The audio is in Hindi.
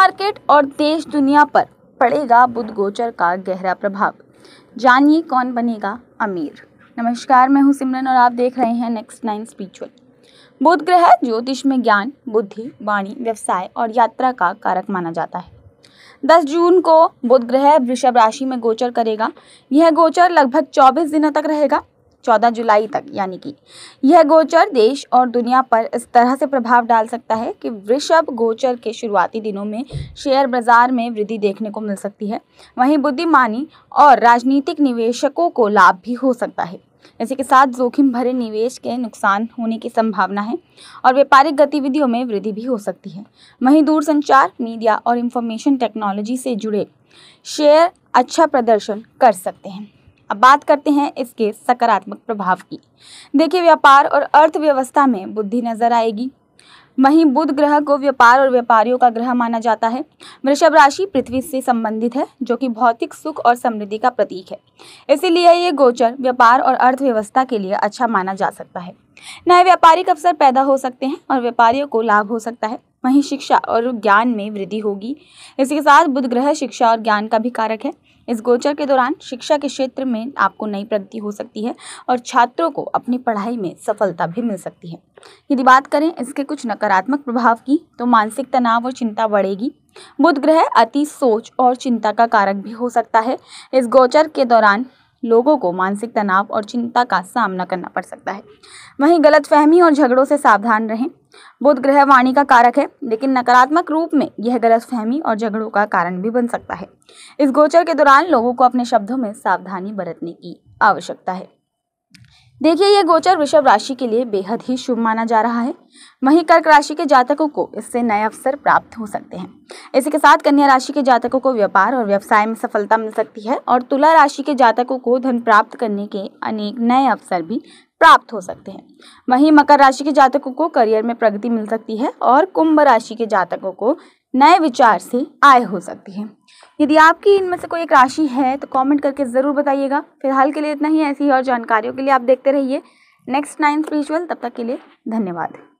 मार्केट और देश दुनिया पर पड़ेगा बुध गोचर का गहरा प्रभाव जानिए कौन बनेगा अमीर नमस्कार मैं हूं सिमरन और आप देख रहे हैं नेक्स्ट नाइन स्पिरिचुअल बुध ग्रह ज्योतिष में ज्ञान बुद्धि वाणी व्यवसाय और यात्रा का कारक माना जाता है 10 जून को बुध ग्रह वृषभ राशि में गोचर करेगा यह गोचर लगभग 24 दिनों तक रहेगा 14 जुलाई तक यानी कि यह गोचर देश और दुनिया पर इस तरह से प्रभाव डाल सकता है कि वृषभ गोचर के शुरुआती दिनों में शेयर बाजार में वृद्धि देखने को मिल सकती है वहीं बुद्धिमानी और राजनीतिक निवेशकों को लाभ भी हो सकता है इसी के साथ जोखिम भरे निवेश के नुकसान होने की संभावना है और व्यापारिक गतिविधियों में वृद्धि भी हो सकती है वहीं दूरसंचार मीडिया और इंफॉर्मेशन टेक्नोलॉजी से जुड़े शेयर अच्छा प्रदर्शन कर सकते हैं अब बात करते हैं इसके सकारात्मक प्रभाव की देखिए व्यापार और अर्थव्यवस्था में बुद्धि नजर आएगी वहीं बुध ग्रह को व्यापार और व्यापारियों का ग्रह माना जाता है वृषभ राशि पृथ्वी से संबंधित है जो कि भौतिक सुख और समृद्धि का प्रतीक है इसीलिए ये गोचर व्यापार और अर्थव्यवस्था के लिए अच्छा माना जा सकता है नए व्यापारिक अवसर पैदा हो सकते हैं और व्यापारियों को लाभ हो सकता है वहीं शिक्षा और ज्ञान में वृद्धि होगी इसी के साथ बुध ग्रह शिक्षा और ज्ञान का भी कारक है इस गोचर के दौरान शिक्षा के क्षेत्र में आपको नई प्रगति हो सकती है और छात्रों को अपनी पढ़ाई में सफलता भी मिल सकती है यदि बात करें इसके कुछ नकारात्मक प्रभाव की तो मानसिक तनाव और चिंता बढ़ेगी बुध ग्रह अति सोच और चिंता का कारक भी हो सकता है इस गोचर के दौरान लोगों को मानसिक तनाव और चिंता का सामना करना पड़ सकता है वहीं गलतफहमी और झगड़ों से सावधान रहें बुध ग्रह वाणी का कारक है लेकिन नकारात्मक रूप में यह गलत फहमी और झगड़ों का कारण भी बन सकता है इस गोचर के दौरान लोगों को अपने शब्दों में सावधानी बरतने की आवश्यकता है देखिए यह गोचर वृषभ राशि के लिए बेहद ही शुभ माना जा रहा है वहीं कर्क राशि के जातकों को इससे नए अवसर प्राप्त हो सकते हैं इसी के साथ कन्या राशि के जातकों को व्यापार और व्यवसाय में सफलता मिल सकती है और तुला राशि के जातकों को धन प्राप्त करने के अनेक नए अवसर भी प्राप्त हो सकते हैं वहीं मकर राशि के जातकों को करियर में प्रगति मिल सकती है और कुंभ राशि के जातकों को नए विचार से आय हो सकती है यदि आपकी इनमें से कोई एक राशि है तो कमेंट करके ज़रूर बताइएगा फिलहाल के लिए इतना ही ऐसी और जानकारियों के लिए आप देखते रहिए नेक्स्ट नाइन स्पिरिचुअल तब तक के लिए धन्यवाद